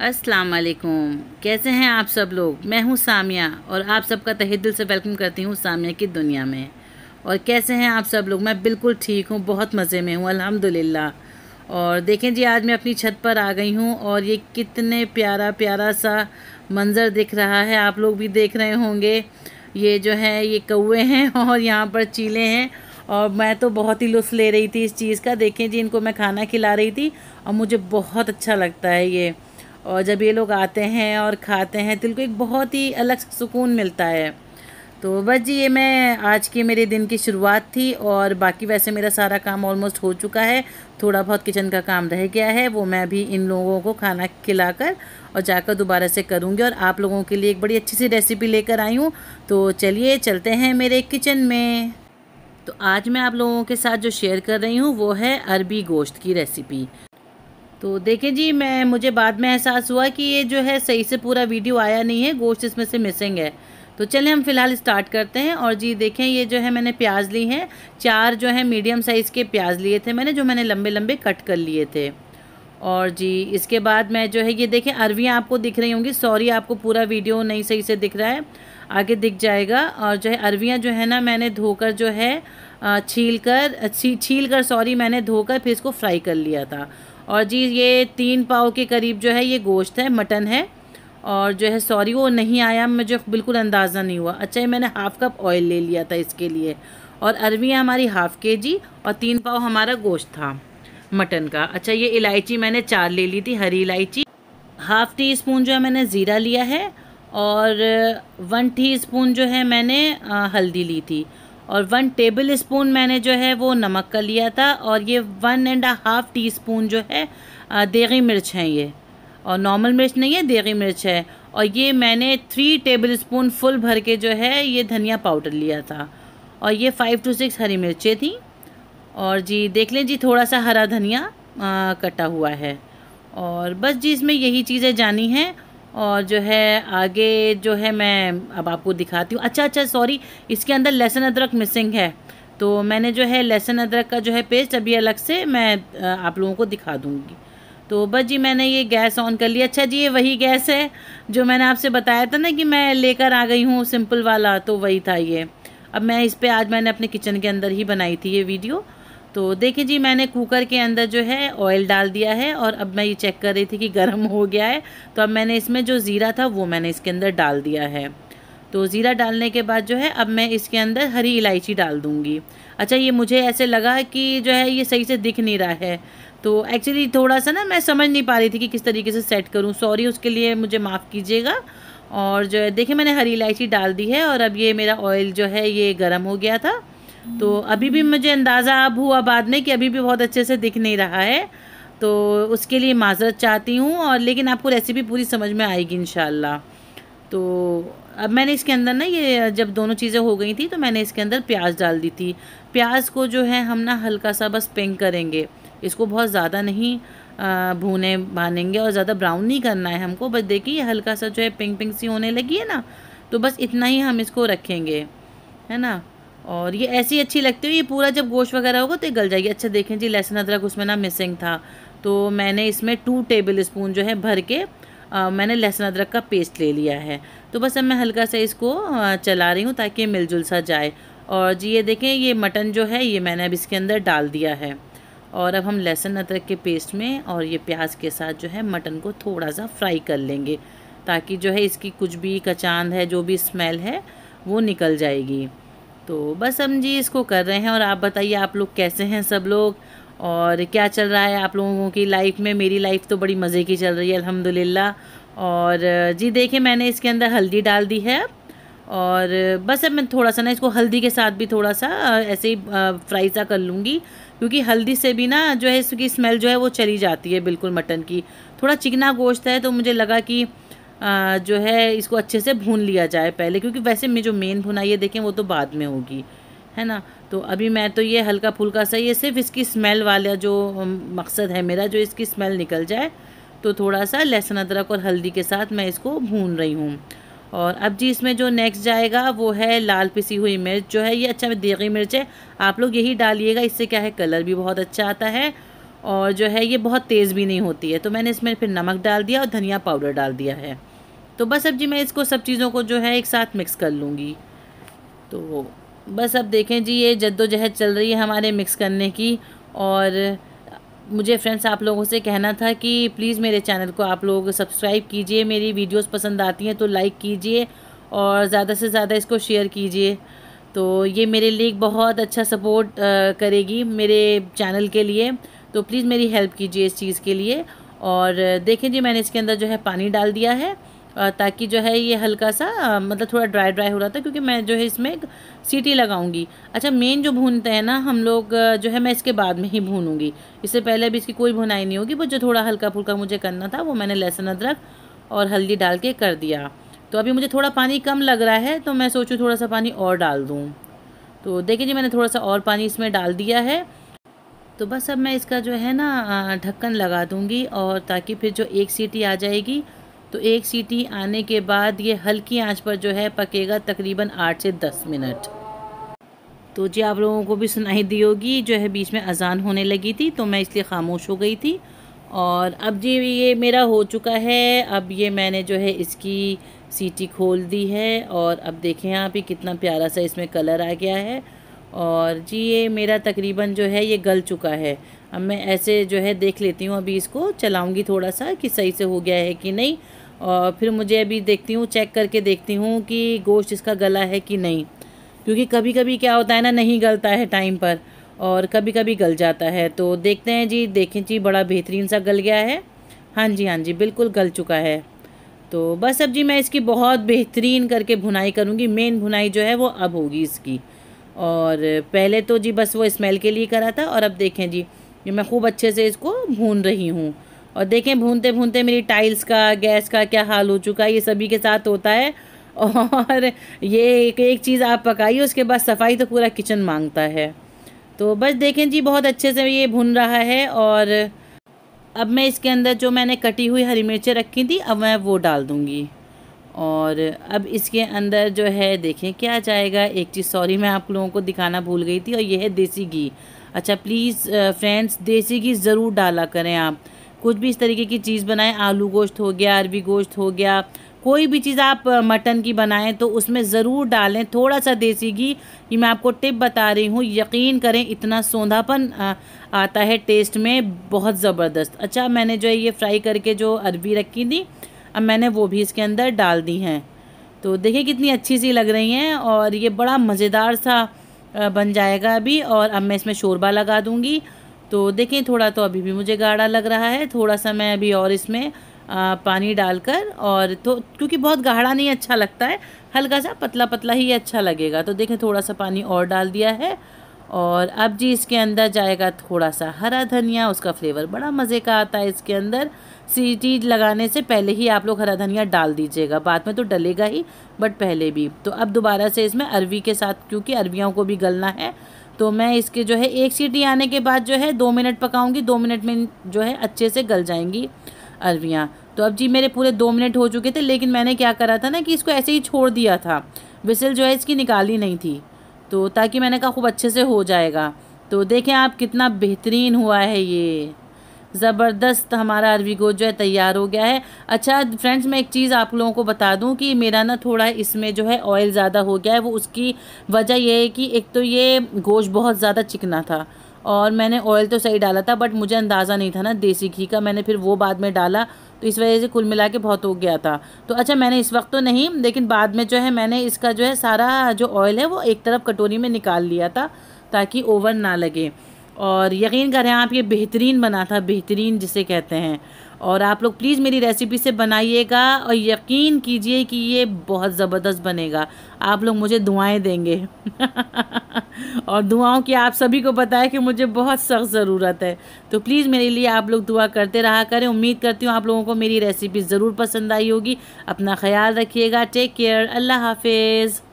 असलकुम कैसे हैं आप सब लोग मैं हूं सामिया और आप सबका तहे दिल से वेलकम करती हूं सामिया की दुनिया में और कैसे हैं आप सब लोग मैं बिल्कुल ठीक हूं बहुत मज़े में हूं अल्हम्दुलिल्लाह और देखें जी आज मैं अपनी छत पर आ गई हूं और ये कितने प्यारा प्यारा सा मंज़र दिख रहा है आप लोग भी देख रहे होंगे ये जो है ये कौए हैं और यहाँ पर चीले हैं और मैं तो बहुत ही लुत्फ़ ले रही थी इस चीज़ का देखें जी इनको मैं खाना खिला रही थी और मुझे बहुत अच्छा लगता है ये और जब ये लोग आते हैं और खाते हैं दिल को एक बहुत ही अलग सुकून मिलता है तो बस जी ये मैं आज के मेरे दिन की शुरुआत थी और बाकी वैसे मेरा सारा काम ऑलमोस्ट हो चुका है थोड़ा बहुत किचन का काम रह गया है वो मैं भी इन लोगों को खाना खिलाकर और जाकर दोबारा से करूँगी और आप लोगों के लिए एक बड़ी अच्छी सी रेसिपी लेकर आई हूँ तो चलिए चलते हैं मेरे किचन में तो आज मैं आप लोगों के साथ जो शेयर कर रही हूँ वो है अरबी गोश्त की रेसिपी तो देखें जी मैं मुझे बाद में एहसास हुआ कि ये जो है सही से पूरा वीडियो आया नहीं है गोश्त इसमें से मिसिंग है तो चलें हम फ़िलहाल स्टार्ट करते हैं और जी देखें ये जो है मैंने प्याज ली हैं चार जो है मीडियम साइज़ के प्याज लिए थे मैंने जो मैंने लंबे लंबे कट कर लिए थे और जी इसके बाद मैं जो है ये देखें अरवियाँ आपको दिख रही होंगी सॉरी आपको पूरा वीडियो नहीं सही से दिख रहा है आगे दिख जाएगा और जो है अरवियाँ जो है ना मैंने धोकर जो है छील कर छी छील कर सॉरी मैंने धोकर फिर इसको फ्राई कर लिया था और जी ये तीन पाव के करीब जो है ये गोश्त है मटन है और जो है सॉरी वो नहीं आया मुझे बिल्कुल अंदाज़ा नहीं हुआ अच्छा ये मैंने हाफ़ कप ऑयल ले लिया था इसके लिए और अरवियाँ हमारी हाफ़ के जी और तीन पाव हमारा गोश्त था मटन का अच्छा ये इलायची मैंने चार ले ली थी हरी इलायची हाफ़ टी स्पून जो है मैंने ज़ीरा लिया है और वन टी स्पून जो है मैंने हल्दी ली थी और वन टेबल स्पून मैंने जो है वो नमक का लिया था और ये one and half teaspoon जो है देगी मिर्च है ये और नॉर्मल मिर्च नहीं है देगी मिर्च है और ये मैंने थ्री टेबल स्पून फुल भर के जो है ये धनिया पाउडर लिया था और ये फ़ाइव टू सिक्स हरी मिर्चें थी और जी देख लें जी थोड़ा सा हरा धनिया आ, कटा हुआ है और बस जी इसमें यही चीज़ें जानी हैं और जो है आगे जो है मैं अब आपको दिखाती हूँ अच्छा अच्छा सॉरी इसके अंदर लहसुन अदरक मिसिंग है तो मैंने जो है लहसुन अदरक का जो है पेस्ट अभी अलग से मैं आप लोगों को दिखा दूँगी तो बस जी मैंने ये गैस ऑन कर लिया अच्छा जी ये वही गैस है जो मैंने आपसे बताया था ना कि मैं लेकर आ गई हूँ सिंपल वाला तो वही था ये अब मैं इस पर आज मैंने अपने किचन के अंदर ही बनाई थी ये वीडियो तो देखिए जी मैंने कुकर के अंदर जो है ऑयल डाल दिया है और अब मैं ये चेक कर रही थी कि गर्म हो गया है तो अब मैंने इसमें जो ज़ीरा था वो मैंने इसके अंदर डाल दिया है तो ज़ीरा डालने के बाद जो है अब मैं इसके अंदर हरी इलायची डाल दूँगी अच्छा ये मुझे ऐसे लगा कि जो है ये सही से दिख नहीं रहा है तो एक्चुअली थोड़ा सा ना मैं समझ नहीं पा रही थी कि किस तरीके से सेट करूँ सॉरी उसके लिए मुझे माफ़ कीजिएगा और जो है देखिए मैंने हरी इलायची डाल दी है और अब ये मेरा ऑयल जो है ये गर्म हो गया था तो अभी भी मुझे अंदाज़ा अब हुआ बाद में कि अभी भी बहुत अच्छे से दिख नहीं रहा है तो उसके लिए माजरत चाहती हूँ और लेकिन आपको रेसिपी पूरी समझ में आएगी इन तो अब मैंने इसके अंदर ना ये जब दोनों चीज़ें हो गई थी तो मैंने इसके अंदर प्याज डाल दी थी प्याज को जो है हम ना हल्का सा बस पिंक करेंगे इसको बहुत ज़्यादा नहीं भूने भानेंगे और ज़्यादा ब्राउन नहीं करना है हमको बस देखिए ये हल्का सा जो है पिंक पिंक सी होने लगी है ना तो बस इतना ही हम इसको रखेंगे है ना और ये ऐसी अच्छी लगती है ये पूरा जब गोश्त वगैरह होगा तो ये गल जाएगी अच्छा देखें जी लहसुन अदरक उसमें ना मिसिंग था तो मैंने इसमें टू टेबल स्पून जो है भर के आ, मैंने लहसुन अदरक का पेस्ट ले लिया है तो बस अब मैं हल्का सा इसको चला रही हूँ ताकि मिलजुल सा जाए और जी ये देखें ये मटन जो है ये मैंने अब इसके अंदर डाल दिया है और अब हम लहसुन अदरक के पेस्ट में और ये प्याज के साथ जो है मटन को थोड़ा सा फ्राई कर लेंगे ताकि जो है इसकी कुछ भी कचांद है जो भी स्मेल है वो निकल जाएगी तो बस हम जी इसको कर रहे हैं और आप बताइए आप लोग कैसे हैं सब लोग और क्या चल रहा है आप लोगों की लाइफ में मेरी लाइफ तो बड़ी मज़े की चल रही है अल्हम्दुलिल्लाह और जी देखिए मैंने इसके अंदर हल्दी डाल दी है और बस अब मैं थोड़ा सा ना इसको हल्दी के साथ भी थोड़ा सा ऐसे ही फ्राई सा कर लूँगी क्योंकि हल्दी से भी ना जो है इसकी स्मेल जो है वो चली जाती है बिल्कुल मटन की थोड़ा चिकना गोश्त है तो मुझे लगा कि जो है इसको अच्छे से भून लिया जाए पहले क्योंकि वैसे में जो मेन भुनाई है देखें वो तो बाद में होगी है ना तो अभी मैं तो ये हल्का फुल्का सा ये सिर्फ इसकी स्मेल वाला जो मकसद है मेरा जो इसकी स्मेल निकल जाए तो थोड़ा सा लहसुन अदरक और हल्दी के साथ मैं इसको भून रही हूँ और अब जी इसमें जो नेक्स्ट जाएगा वो है लाल पिसी हुई मिर्च जो है ये अच्छा देगी मिर्च है आप लोग यही डालिएगा इससे क्या है कलर भी बहुत अच्छा आता है और जो है ये बहुत तेज़ भी नहीं होती है तो मैंने इसमें फिर नमक डाल दिया और धनिया पाउडर डाल दिया है तो बस अब जी मैं इसको सब चीज़ों को जो है एक साथ मिक्स कर लूँगी तो बस अब देखें जी ये जद्दोजहद चल रही है हमारे मिक्स करने की और मुझे फ्रेंड्स आप लोगों से कहना था कि प्लीज़ मेरे चैनल को आप लोग सब्सक्राइब कीजिए मेरी वीडियोस पसंद आती हैं तो लाइक कीजिए और ज़्यादा से ज़्यादा इसको शेयर कीजिए तो ये मेरे लिए बहुत अच्छा सपोर्ट करेगी मेरे चैनल के लिए तो प्लीज़ मेरी हेल्प कीजिए इस चीज़ के लिए और देखें जी मैंने इसके अंदर जो है पानी डाल दिया है ताकि जो है ये हल्का सा मतलब थोड़ा ड्राई ड्राई हो रहा था क्योंकि मैं जो है इसमें एक सीटी लगाऊंगी अच्छा मेन जो भूनते हैं ना हम लोग जो है मैं इसके बाद में ही भूनूंगी इससे पहले अभी इसकी कोई भुनाई नहीं होगी बस जो थोड़ा हल्का फुल्का मुझे करना था वो मैंने लहसुन अदरक और हल्दी डाल के कर दिया तो अभी मुझे थोड़ा पानी कम लग रहा है तो मैं सोचूँ थोड़ा सा पानी और डाल दूँ तो देखिए जी मैंने थोड़ा सा और पानी इसमें डाल दिया है तो बस अब मैं इसका जो है ना ढक्कन लगा दूँगी और ताकि फिर जो एक सीटी आ जाएगी तो एक सीटी आने के बाद ये हल्की आंच पर जो है पकेगा तकरीबन आठ से दस मिनट तो जी आप लोगों को भी सुनाई दी होगी जो है बीच में अजान होने लगी थी तो मैं इसलिए खामोश हो गई थी और अब जी ये मेरा हो चुका है अब ये मैंने जो है इसकी सीटी खोल दी है और अब देखें आप ही कितना प्यारा सा इसमें कलर आ गया है और जी ये मेरा तकरीबन जो है ये गल चुका है अब मैं ऐसे जो है देख लेती हूँ अभी इसको चलाऊँगी थोड़ा सा कि सही से हो गया है कि नहीं और फिर मुझे अभी देखती हूँ चेक करके देखती हूँ कि गोश्त इसका गला है कि नहीं क्योंकि कभी कभी क्या होता है ना नहीं गलता है टाइम पर और कभी कभी गल जाता है तो देखते हैं जी देखें जी बड़ा बेहतरीन सा गल गया है हाँ जी हाँ जी बिल्कुल गल चुका है तो बस अब जी मैं इसकी बहुत बेहतरीन करके भुनाई करूँगी मेन भुनाई जो है वो अब होगी इसकी और पहले तो जी बस वो स्मेल के लिए करा था और अब देखें जी मैं खूब अच्छे से इसको भून रही हूँ और देखें भूनते भूनते मेरी टाइल्स का गैस का क्या हाल हो चुका है ये सभी के साथ होता है और ये एक एक चीज़ आप पकाइए उसके बाद सफाई तो पूरा किचन मांगता है तो बस देखें जी बहुत अच्छे से ये भुन रहा है और अब मैं इसके अंदर जो मैंने कटी हुई हरी मिर्चें रखी थी अब मैं वो डाल दूँगी और अब इसके अंदर जो है देखें क्या जाएगा एक चीज़ सॉरी मैं आप लोगों को दिखाना भूल गई थी और यह है देसी घी अच्छा प्लीज़ फ्रेंड्स देसी घी ज़रूर डाला करें आप कुछ भी इस तरीके की चीज़ बनाएं आलू गोश्त हो गया अरबी गोश्त हो गया कोई भी चीज़ आप मटन की बनाएं तो उसमें ज़रूर डालें थोड़ा सा देसी घी ये मैं आपको टिप बता रही हूँ यकीन करें इतना सौंधापन आता है टेस्ट में बहुत ज़बरदस्त अच्छा मैंने जो है ये फ्राई करके जो अरबी रखी थी अब मैंने वो भी इसके अंदर डाल दी हैं तो देखिए कितनी अच्छी सी लग रही हैं और ये बड़ा मज़ेदार सा बन जाएगा अभी और अब मैं इसमें शोरबा लगा दूँगी तो देखें थोड़ा तो अभी भी मुझे गाढ़ा लग रहा है थोड़ा सा मैं अभी और इसमें आ, पानी डालकर और तो क्योंकि बहुत गाढ़ा नहीं अच्छा लगता है हल्का सा पतला पतला ही अच्छा लगेगा तो देखें थोड़ा सा पानी और डाल दिया है और अब जी इसके अंदर जाएगा थोड़ा सा हरा धनिया उसका फ्लेवर बड़ा मज़े का आता है इसके अंदर सीटी लगाने से पहले ही आप लोग हरा धनिया डाल दीजिएगा बाद में तो डलेगा ही बट पहले भी तो अब दोबारा से इसमें अरवी के साथ क्योंकि अरवियों को भी गलना है तो मैं इसके जो है एक सीटी आने के बाद जो है दो मिनट पकाऊंगी दो मिनट में जो है अच्छे से गल जाएंगी अरवियाँ तो अब जी मेरे पूरे दो मिनट हो चुके थे लेकिन मैंने क्या करा था ना कि इसको ऐसे ही छोड़ दिया था विसल जो है इसकी निकाली नहीं थी तो ताकि मैंने कहा खूब अच्छे से हो जाएगा तो देखें आप कितना बेहतरीन हुआ है ये ज़बरदस्त हमारा अरवीगो जो है तैयार हो गया है अच्छा फ्रेंड्स मैं एक चीज़ आप लोगों को बता दूँ कि मेरा ना थोड़ा इसमें जो है ऑयल ज़्यादा हो गया है वो उसकी वजह यह है कि एक तो ये गोश्त बहुत ज़्यादा चिकना था और मैंने ऑयल तो सही डाला था बट मुझे अंदाज़ा नहीं था ना देसी घी का मैंने फिर वो बाद में डाला तो इस वजह से कुल मिला के बहुत हो गया था तो अच्छा मैंने इस वक्त तो नहीं लेकिन बाद में जो है मैंने इसका जो है सारा जो ऑयल है वो एक तरफ कटोरी में निकाल लिया था ताकि ओवन ना लगे और यकीन करें आप ये बेहतरीन बना था बेहतरीन जिसे कहते हैं और आप लोग प्लीज़ मेरी रेसिपी से बनाइएगा और यकीन कीजिए कि ये बहुत ज़बरदस्त बनेगा आप लोग मुझे दुआएं देंगे और दुआओं की आप सभी को बताएं कि मुझे बहुत सख्त ज़रूरत है तो प्लीज़ मेरे लिए आप लोग दुआ करते रहा करें उम्मीद करती हूँ आप लोगों को मेरी रेसिपी ज़रूर पसंद आई होगी अपना ख्याल रखिएगा टेक केयर अल्लाह हाफिज़